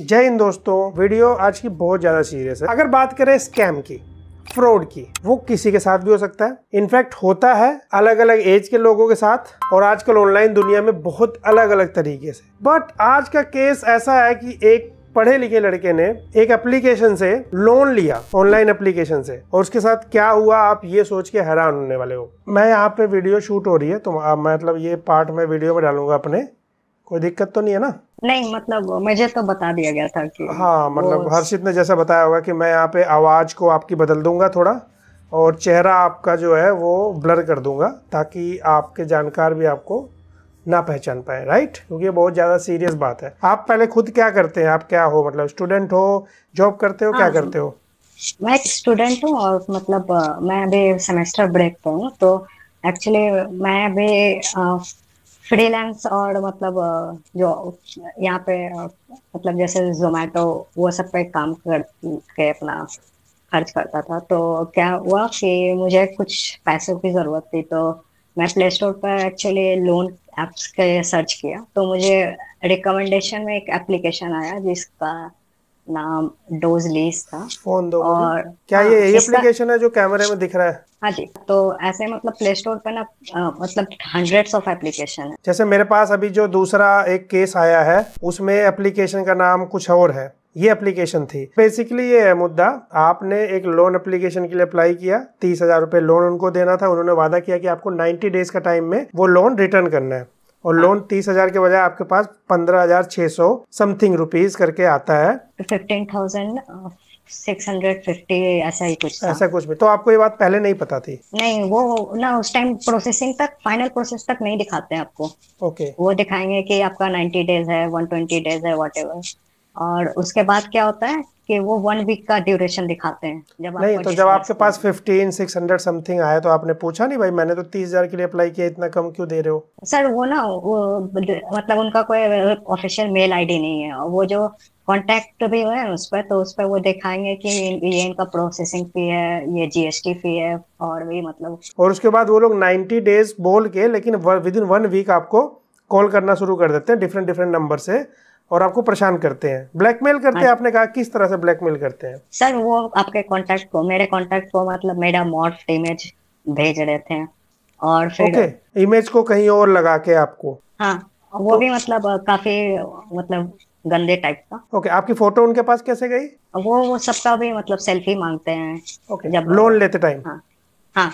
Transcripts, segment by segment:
जय हिंद दोस्तों वीडियो आज की बहुत ज़्यादा सीरियस है अगर बात करें स्कैम की फ्रॉड की वो किसी के साथ भी हो सकता है इनफैक्ट होता है अलग अलग एज के लोगों के साथ और आजकल ऑनलाइन दुनिया में बहुत अलग अलग तरीके से बट आज का केस ऐसा है कि एक पढ़े लिखे लड़के ने एक एप्लीकेशन से लोन लिया ऑनलाइन एप्लीकेशन से और उसके साथ क्या हुआ आप ये सोच के हैरान होने वाले हो मैं यहाँ पे वीडियो शूट हो रही है तो मतलब ये पार्ट मैं वीडियो में डालूंगा अपने कोई दिक्कत तो नहीं है ना नहीं मतलब मुझे तो बता दिया गया था कि हाँ मतलब हर्षित ने जैसा बताया होगा कि मैं यहाँ पे आवाज़ को आपकी बदल दूंगा थोड़ा और चेहरा आपका जो है वो ब्लर कर दूंगा ताकि आपके जानकार भी आपको ना पहचान पाए राइट क्योंकि ये बहुत ज़्यादा सीरियस बात है आप पहले खुद क्या करते हैं आप क्या हो मतलब स्टूडेंट हो जॉब करते हो क्या हाँ, करते हो मैं स्टूडेंट हूँ और मतलब मैं अभी सेमेस्टर ब्रेक पे हूँ तो एक्चुअली मैं अभी फ्रीलांस और मतलब जो यहाँ पे मतलब जैसे जोमेटो वो सब पे काम कर के अपना खर्च करता था तो क्या हुआ कि मुझे कुछ पैसों की ज़रूरत थी तो मैं प्ले स्टोर पर एक्चुअली लोन ऐप्स के सर्च किया तो मुझे रिकमेंडेशन में एक एप्लीकेशन आया जिसका नाम लेस था फोन दो और क्या ये एप्लीकेशन हाँ, है जो कैमरे में दिख रहा है हाँ जी तो ऐसे मतलब प्ले स्टोर पर ना मतलब हंड्रेड्स ऑफ एप्लीकेशन है जैसे मेरे पास अभी जो दूसरा एक केस आया है उसमें एप्लीकेशन का नाम कुछ और है ये एप्लीकेशन थी बेसिकली ये है मुद्दा आपने एक लोन एप्लीकेशन के लिए अप्लाई किया तीस हजार रूपए लोन उनको देना था उन्होंने वादा किया कि आपको 90 डेज का टाइम में वो लोन रिटर्न करना है और लोन हाँ। तीस हजार के बजाय आपके पास पंद्रह हजार छह सौ समथिंग रुपीज करके आता है fifteen thousand six hundred fifty ऐसा ही कुछ था। ऐसा कुछ भी तो आपको ये बात पहले नहीं पता थी नहीं वो ना उस टाइम प्रोसेसिंग तक फाइनल प्रोसेस तक नहीं दिखाते हैं आपको ओके okay. वो दिखाएंगे कि आपका नाइन्टी डेज है वन ट्वेंटी डेज है वॉट और उसके बाद क्या होता है कि वो वन वीक का ड्यूरेशन दिखाते हैं जब नहीं तो जब आपके पास फिफ्टीन सिक्स हंड्रेड समथिंग आया तो आपने पूछा नहीं भाई मैंने तो तीस हजार के लिए अप्लाई किया इतना कम क्यों दे रहे हो सर वो ना वो मतलब उनका कोई ऑफिशियल मेल आईडी नहीं है वो जो कॉन्टेक्ट भी हुए उस पर तो उस पर वो दिखाएंगे कि ये इनका प्रोसेसिंग फी है ये जीएसटी फी है और भी मतलब और उसके बाद वो लोग नाइन्टी डेज बोल के लेकिन विद इन वन वीक आपको कॉल करना शुरू कर देते हैं डिफरेंट डिफरेंट नंबर से और आपको परेशान करते हैं ब्लैकमेल करते हैं हाँ। आपने कहा किस तरह से ब्लैकमेल करते हैं सर वो आपके कॉन्टेक्ट को मेरे कॉन्टेक्ट को मतलब मेरा मॉर्फ इमेज भेज रहे थे और फिर ओके okay, इमेज को कहीं और लगा के आपको हाँ तो वो तो, भी मतलब काफी मतलब गंदे टाइप का ओके okay, आपकी फोटो उनके पास कैसे गई वो वो सबका भी मतलब सेल्फी मांगते हैं ओके okay, जब लोन लेते टाइम हाँ हाँ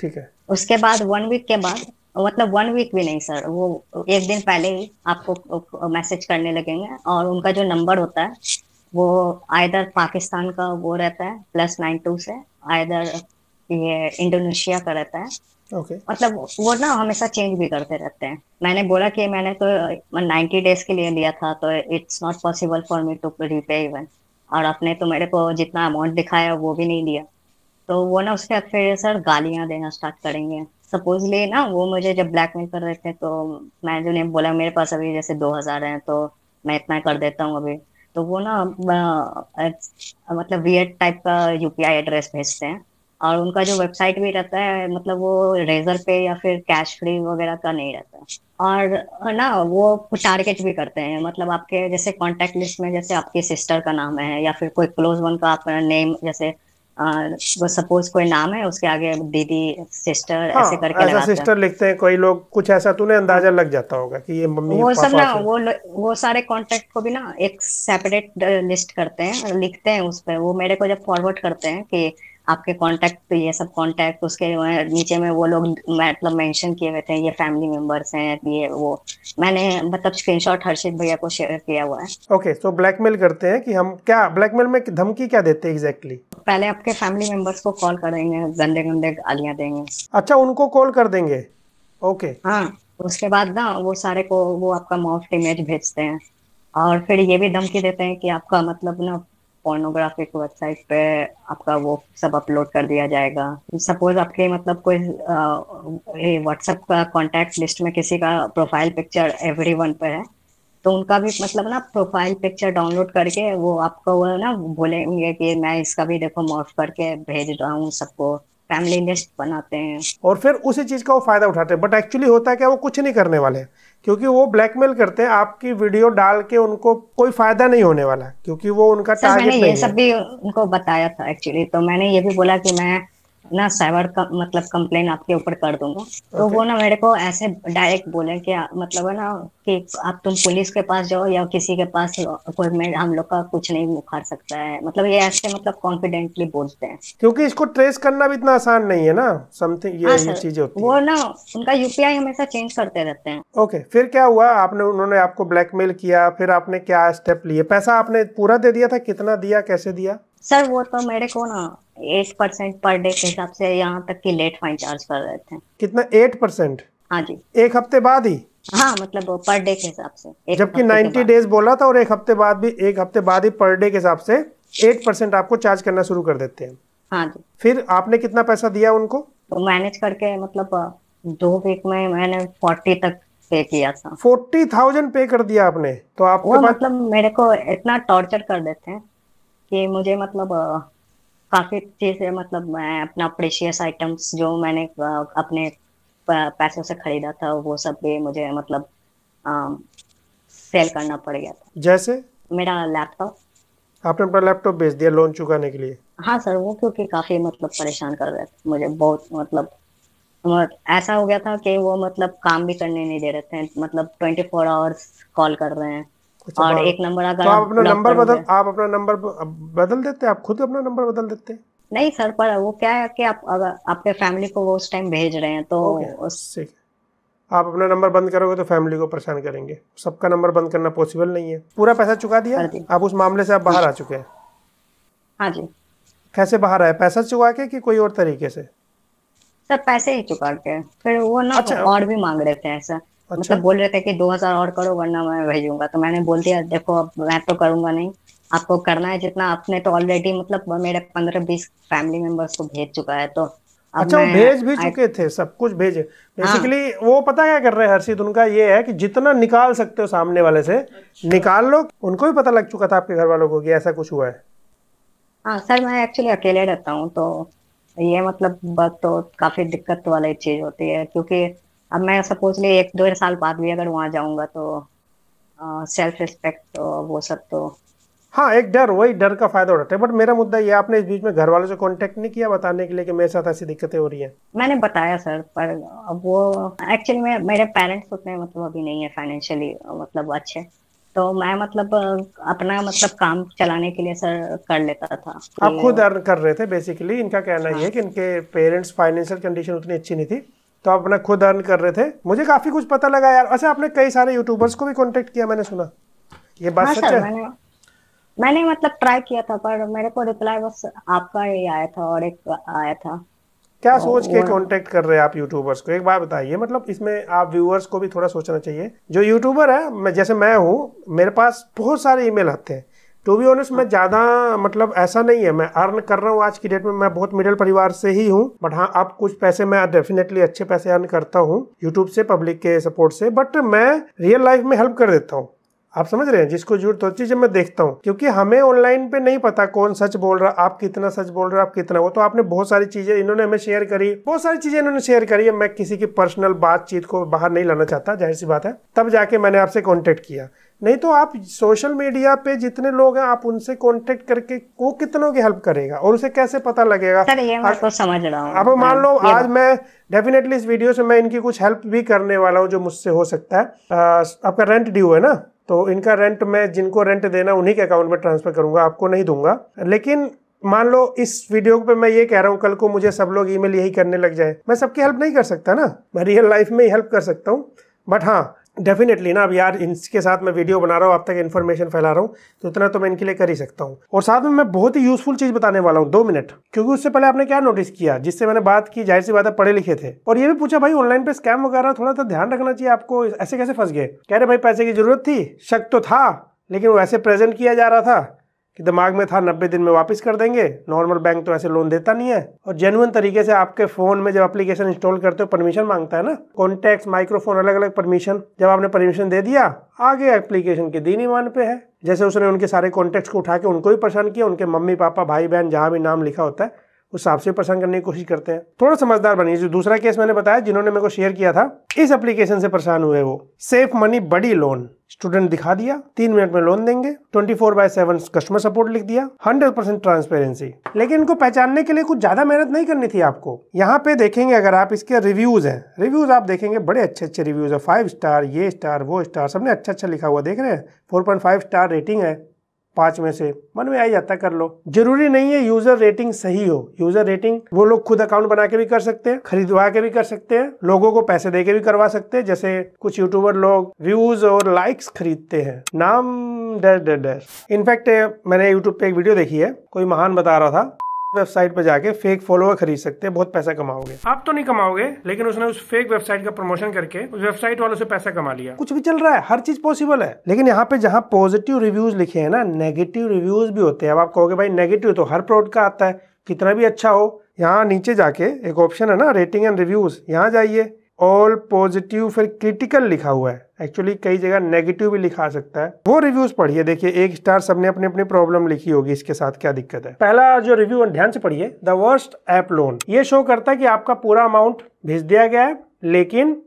ठीक है उसके बाद वन वीक के बाद मतलब वन वीक भी नहीं सर वो एक दिन पहले ही आपको मैसेज करने लगेंगे और उनका जो नंबर होता है वो आयदर पाकिस्तान का वो रहता है प्लस नाइन टू से आयदर ये इंडोनेशिया का रहता है okay. मतलब वो ना हमेशा चेंज भी करते रहते हैं मैंने बोला कि मैंने तो नाइन्टी डेज के लिए लिया था तो it's not possible for me to repay even और आपने तो मेरे को जितना अमाउंट दिखाया वो भी नहीं दिया तो वो ना उसके बाद फिर सर गालियां देना स्टार्ट करेंगे सपोजली ना वो मुझे जब ब्लैकमेल कर रहे थे तो मैंने उन्हें बोला मेरे पास अभी जैसे दो हजार है तो मैं इतना कर देता हूँ अभी तो वो ना मतलब वियर टाइप का यूपीआई एड्रेस भेजते हैं और उनका जो वेबसाइट भी रहता है मतलब वो रेजर पे या फिर कैश फ्री वगैरह का नहीं रहता है। और ना वो टारगेट भी करते हैं मतलब आपके जैसे कॉन्टेक्ट लिस्ट में जैसे आपकी सिस्टर का नाम है या फिर कोई क्लोज वन का आपका नेम जैसे वो सपोज कोई नाम है उसके आगे दीदी सिस्टर हाँ, ऐसे करके ऐसा सिस्टर लिखते हैं कोई लोग कुछ ऐसा तूने तो अंदाजा लग जाता होगा कि ये मम्मी वो सब ना वो वो सारे कॉन्टेक्ट को भी ना एक सेपरेट लिस्ट uh, करते हैं लिखते हैं उस पर वो मेरे को जब फॉरवर्ड करते हैं कि आपके कांटेक्ट तो ये सब कांटेक्ट उसके नीचे में वो लोग मतलब मेंशन किए हुए थे ये फैमिली मेंबर्स हैं ये वो मैंने मतलब स्क्रीनशॉट हर्षित भैया को शेयर किया हुआ है ओके तो ब्लैकमेल करते हैं कि हम क्या ब्लैकमेल में धमकी क्या देते हैं एग्जैक्टली exactly? पहले आपके फैमिली मेंबर्स को कॉल कर देंगे गंदे गंदे गालियाँ देंगे अच्छा उनको कॉल कर देंगे ओके हाँ उसके बाद ना वो सारे को वो आपका मॉफ इमेज भेजते हैं और फिर ये भी धमकी देते हैं कि आपका मतलब ना पोर्नोग्राफिक वेबसाइट पे आपका वो सब अपलोड कर दिया जाएगा सपोज आपके मतलब कोई व्हाट्सएप का कॉन्टेक्ट लिस्ट में किसी का प्रोफाइल पिक्चर एवरी वन पे है तो उनका भी मतलब ना प्रोफाइल पिक्चर डाउनलोड करके वो आपको वो ना बोलेंगे कि मैं इसका भी देखो मॉफ करके भेज रहा हूँ सबको फैमिली लिस्ट बनाते हैं और फिर उसी चीज का वो फायदा उठाते हैं बट एक्चुअली होता है क्या वो कुछ नहीं करने वाले क्योंकि वो ब्लैकमेल करते हैं आपकी वीडियो डाल के उनको कोई फायदा नहीं होने वाला क्योंकि वो उनका सर मैंने ये सब भी उनको बताया था एक्चुअली तो मैंने ये भी बोला कि मैं ना साइबर मतलब कंप्लेन आपके ऊपर कर दूंगा तो okay. तो वो ना मेरे को ऐसे डायरेक्ट बोले कि मतलब है ना कि आप तुम पुलिस के पास जाओ या किसी के पास कोई में हम लोग का कुछ नहीं मुखार सकता है मतलब ये ऐसे मतलब कॉन्फिडेंटली बोलते हैं क्योंकि इसको ट्रेस करना भी इतना आसान नहीं है ना समथिंग ये, हाँ चीज होती वो ना उनका यूपीआई हमेशा चेंज करते रहते हैं ओके okay, फिर क्या हुआ आपने उन्होंने आपको ब्लैकमेल किया फिर आपने क्या स्टेप लिए पैसा आपने पूरा दे दिया था कितना दिया कैसे दिया सर वो तो मेरे को ना एट परसेंट पर डे के हिसाब से यहाँ तक की लेट फाइन चार्ज कर रहे थे कितना एट परसेंट हाँ जी एक हफ्ते बाद ही हाँ मतलब पर डे के हिसाब से जबकि नाइन्टी डेज बोला था और एक हफ्ते बाद भी एक हफ्ते बाद ही पर डे के हिसाब से एट परसेंट आपको चार्ज करना शुरू कर देते हैं हाँ जी फिर आपने कितना पैसा दिया उनको तो मैनेज करके मतलब दो वीक में मैंने फोर्टी तक पे किया था फोर्टी थाउजेंड पे कर दिया आपने तो आपको मतलब मेरे को इतना टॉर्चर कर देते हैं कि मुझे मतलब काफी चीज मतलब मैं अपना प्रेशियस आइटम्स जो मैंने अपने पैसों से खरीदा था वो सब भी मुझे मतलब सेल करना पड़ गया था जैसे मेरा लैपटॉप आपने अपना लैपटॉप बेच दिया लोन चुकाने के लिए हाँ सर वो क्योंकि काफी मतलब परेशान कर रहे थे मुझे बहुत मतलब ऐसा हो गया था कि वो मतलब काम भी करने नहीं दे रहे थे मतलब ट्वेंटी फोर आवर्स कॉल कर रहे हैं और एक नंबर अगर तो आप अपना नंबर बदल आप अपना नंबर बदल देते आप खुद अपना नंबर बदल देते नहीं सर पर वो क्या है कि आप अगर आपके फैमिली को वो उस टाइम भेज रहे हैं तो उस... आप अपना नंबर बंद करोगे तो फैमिली को परेशान करेंगे सबका नंबर बंद करना पॉसिबल नहीं है पूरा पैसा चुका दिया आप उस मामले से आप बाहर आ चुके हैं हाँ जी कैसे बाहर आए पैसा चुका के कि कोई और तरीके से सर पैसे ही चुका के फिर वो ना अच्छा, और भी मांग रहे थे ऐसा मतलब अच्छा? मतलब बोल रहे थे कि 2000 और करो वरना मैं भेजूंगा तो मैंने बोल दिया देखो अब मैं तो करूंगा नहीं आपको करना है जितना आपने तो ऑलरेडी मतलब मेरे पंद्रह बीस फैमिली मेंबर्स को भेज चुका है तो अच्छा वो भेज भी चुके थे सब कुछ भेज बेसिकली हाँ। वो पता क्या कर रहे हैं हर्षित उनका ये है कि जितना निकाल सकते हो सामने वाले से अच्छा। निकाल लो उनको भी पता लग चुका था आपके घर वालों को कि ऐसा कुछ हुआ है हाँ सर मैं एक्चुअली अकेले रहता हूँ तो ये मतलब बात तो काफी दिक्कत वाली चीज होती है क्योंकि अब मैं सपोज ले एक दो साल बाद भी अगर वहां जाऊंगा तो सेल्फ रिस्पेक्ट तो वो सब तो हाँ एक डर वही डर का फायदा उठाते हैं बट मेरा मुद्दा ये आपने इस बीच में घर वालों से कांटेक्ट नहीं किया बताने के लिए कि मेरे साथ ऐसी दिक्कतें हो रही हैं मैंने बताया सर पर वो एक्चुअली मैं मेरे पेरेंट्स उतने मतलब अभी नहीं है फाइनेंशियली मतलब अच्छे तो मैं मतलब अपना मतलब काम चलाने के लिए सर कर लेता था आप खुद अर्न कर रहे थे बेसिकली इनका कहना हाँ। ये है कि इनके पेरेंट्स फाइनेंशियल कंडीशन उतनी अच्छी नहीं थी तो आप अपना खुद अर्न कर रहे थे मुझे काफी कुछ पता लगा यार अच्छा आपने कई सारे यूट्यूबर्स को भी कॉन्टेक्ट किया मैंने सुना ये बात हाँ सच है मैंने, मतलब ट्राई किया था पर मेरे को रिप्लाई बस आपका ही आया था और एक आया था क्या तो सोच के कांटेक्ट कर रहे हैं आप यूट्यूबर्स को एक बात बताइए मतलब इसमें आप व्यूअर्स को भी थोड़ा सोचना चाहिए जो यूट्यूबर है मैं जैसे मैं हूँ मेरे पास बहुत सारे ईमेल आते हैं टू बी ऑनेस्ट मैं ज़्यादा मतलब ऐसा नहीं है मैं अर्न कर रहा हूँ आज की डेट में मैं बहुत मिडिल परिवार से ही हूँ बट हाँ अब कुछ पैसे मैं डेफिनेटली अच्छे पैसे अर्न करता हूँ यूट्यूब से पब्लिक के सपोर्ट से बट मैं रियल लाइफ में हेल्प कर देता हूँ आप समझ रहे हैं जिसको जरूरत होती है मैं देखता हूँ क्योंकि हमें ऑनलाइन पे नहीं पता कौन सच बोल रहा आप कितना सच बोल रहे आप कितना वो तो आपने बहुत सारी चीजें इन्होंने हमें शेयर करी बहुत सारी चीजें इन्होंने शेयर करी है मैं किसी की पर्सनल बातचीत को बाहर नहीं लाना चाहता जाहिर सी बात है तब जाके मैंने आपसे कॉन्टेक्ट किया नहीं तो आप सोशल मीडिया पे जितने लोग हैं आप उनसे कांटेक्ट करके वो कितनों की हेल्प करेगा और उसे कैसे पता लगेगा सर ये मैं समझ रहा हूँ अब मान लो आज मैं डेफिनेटली इस वीडियो से मैं इनकी कुछ हेल्प भी करने वाला हूँ जो मुझसे हो सकता है आ, आपका रेंट ड्यू है ना तो इनका रेंट मैं जिनको रेंट देना उन्हीं के अकाउंट में ट्रांसफर करूंगा आपको नहीं दूंगा लेकिन मान लो इस वीडियो पे मैं ये कह रहा हूँ कल को मुझे सब लोग ईमेल यही करने लग जाए मैं सबकी हेल्प नहीं कर सकता ना मैं रियल लाइफ में ही हेल्प कर सकता हूँ बट हाँ डेफिनेटली ना अब यार इनके साथ मैं वीडियो बना रहा हूँ अब तक इन्फॉर्मेशन फैला रहा हूँ तो इतना तो मैं इनके लिए कर ही सकता हूँ और साथ में मैं बहुत ही यूजफुल चीज़ बताने वाला हूँ दो मिनट क्योंकि उससे पहले आपने क्या नोटिस किया जिससे मैंने बात की जाहिर सी बात है पढ़े लिखे थे और ये भी पूछा भाई ऑनलाइन पे स्कैम वगैरह थोड़ा सा ध्यान रखना चाहिए आपको ऐसे कैसे फंस गए कह रहे भाई पैसे की जरूरत थी शक तो था लेकिन वो ऐसे प्रेजेंट किया जा रहा था कि दिमाग में था नब्बे दिन में वापस कर देंगे नॉर्मल बैंक तो ऐसे लोन देता नहीं है और जेनुअन तरीके से आपके फ़ोन में जब एप्लीकेशन इंस्टॉल करते हो परमिशन मांगता है ना कॉन्टेक्ट माइक्रोफोन अलग अलग परमिशन जब आपने परमिशन दे दिया आगे एप्लीकेशन के दीन मान पे है जैसे उसने उनके सारे कॉन्टेक्ट को उठा के उनको भी परेशान किया उनके मम्मी पापा भाई बहन जहाँ भी नाम लिखा होता है उस हिसाब से परेशान करने की कोशिश करते हैं थोड़ा समझदार बनी जो दूसरा केस मैंने बताया जिन्होंने मेरे को शेयर किया था इस एप्लीकेशन से परेशान हुए वो सेफ मनी बड़ी लोन स्टूडेंट दिखा दिया तीन मिनट में लोन देंगे twenty four by seven customer support लिख दिया हंड्रेड परसेंट ट्रांसपेरेंसी लेकिन इनको पहचानने के लिए कुछ ज्यादा मेहनत नहीं करनी थी आपको यहाँ पे देखेंगे अगर आप इसके रिव्यूज हैं रिव्यूज आप देखेंगे बड़े अच्छे अच्छे रिव्यूज है फाइव स्टार ये स्टार वो स्टार सबने अच्छा अच्छा लिखा हुआ देख रहे हैं फोर स्टार रेटिंग है पांच में से मन में आ जाता कर लो जरूरी नहीं है यूजर रेटिंग सही हो यूजर रेटिंग वो लोग खुद अकाउंट बना के भी कर सकते हैं खरीदवा के भी कर सकते हैं लोगों को पैसे दे के भी करवा सकते हैं जैसे कुछ यूट्यूबर लोग व्यूज और लाइक्स खरीदते हैं नाम डर डर डर इनफैक्ट मैंने यूट्यूब पे एक वीडियो देखी है कोई महान बता रहा था वेबसाइट पर जाके फेक फॉलोअर खरीद सकते हैं बहुत पैसा कमाओगे आप तो नहीं कमाओगे लेकिन उसने उस फेक वेबसाइट का प्रमोशन करके उस वेबसाइट वालों से पैसा कमा लिया कुछ भी चल रहा है हर चीज पॉसिबल है लेकिन यहाँ पे जहाँ पॉजिटिव रिव्यूज लिखे हैं ना नेगेटिव रिव्यूज भी होते हैं अब आप कहोगे भाई नेगेटिव तो हर प्रोडक्ट का आता है कितना भी अच्छा हो यहाँ नीचे जाके एक ऑप्शन है ना रेटिंग एंड रिव्यूज यहाँ जाइए ऑल पॉजिटिव फिर क्रिटिकल लिखा हुआ है एक्चुअली कई जगह नेगेटिव भी लिखा सकता है वो रिव्यूज पढ़िए देखिए एक स्टार सबने अपनी अपनी प्रॉब्लम लिखी होगी इसके साथ क्या दिक्कत है पहला जो रिव्यू ध्यान से पढ़िए द वर्स्ट ऐप लोन ये शो करता है कि आपका पूरा अमाउंट भेज दिया गया है लेकिन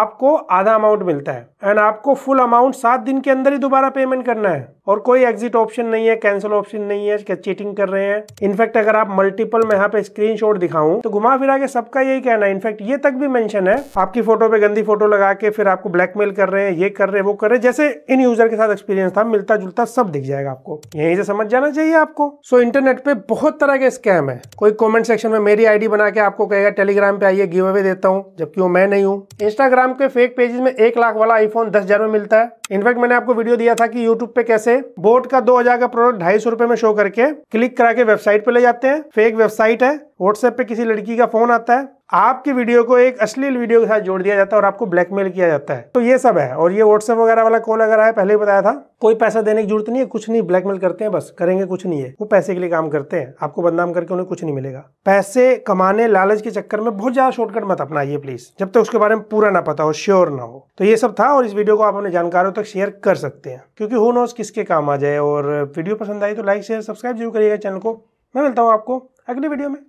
आपको आधा अमाउंट मिलता है एंड आपको फुल अमाउंट सात दिन के अंदर ही दोबारा पेमेंट करना है और कोई एग्जिट ऑप्शन नहीं है कैंसिल ऑप्शन नहीं है क्या चीटिंग कर रहे हैं इनफैक्ट अगर आप मल्टीपल में यहाँ पे शॉट दिखाऊं तो घुमा फिरा के सबका यही कहना है इनफैक्ट ये तक भी मेंशन है आपकी फोटो पे गंदी फोटो लगा के फिर आपको ब्लैकमेल कर रहे हैं ये कर रहे हैं वो कर रहे हैं जैसे इन यूजर के साथ एक्सपीरियंस था मिलता जुलता सब दिख जाएगा आपको यहीं से समझ जाना चाहिए आपको सो इंटरनेट पे बहुत तरह के स्कैम है कोई कॉमेंट सेक्शन में मेरी आईडी बना के आपको कहेगा टेलीग्राम पे आइए गिव अवे देता हूँ जबकि वो मैं नहीं हूँ इंस्टाग्राम के फेक पेजेस में एक लाख वाला आईफोन दस हजार में मिलता है इनफैक्ट मैंने आपको वीडियो दिया था कि यूट्यूब पे कैसे बोट का दो हजार का प्रोडक्ट ढाई सौ रुपए में शो करके क्लिक करा के वेबसाइट पे ले जाते हैं फेक वेबसाइट है व्हाट्सएप पे किसी लड़की का फोन आता है आपकी वीडियो को एक अश्लील वीडियो के साथ जोड़ दिया जाता है और आपको ब्लैकमेल किया जाता है तो ये सब है और ये व्हाट्सएप वगैरह वाला कॉल अगर आया पहले ही बताया था कोई पैसा देने की जरूरत नहीं है कुछ नहीं ब्लैकमेल करते हैं बस करेंगे कुछ नहीं है वो पैसे के लिए काम करते हैं आपको बदनाम करके उन्हें कुछ नहीं मिलेगा पैसे कमाने लालच के चक्कर में बहुत ज्यादा शॉर्टकट मत अपनाइए प्लीज जब तक तो उसके बारे में पूरा ना पता हो श्योर ना हो तो ये सब था और इस वीडियो को आप अपने जानकारों तक शेयर कर सकते हैं क्योंकि हो नोज किसके काम आ जाए और वीडियो पसंद आई तो लाइक शेयर सब्सक्राइब जरूर करिएगा चैनल को मैं मिलता हूँ आपको अगले वीडियो में